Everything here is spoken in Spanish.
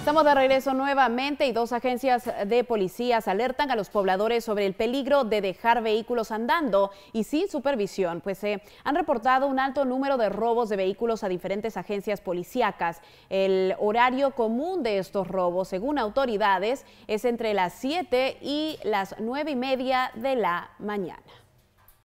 Estamos de regreso nuevamente y dos agencias de policías alertan a los pobladores sobre el peligro de dejar vehículos andando y sin supervisión, pues se eh, han reportado un alto número de robos de vehículos a diferentes agencias policíacas. El horario común de estos robos, según autoridades, es entre las 7 y las 9 y media de la mañana.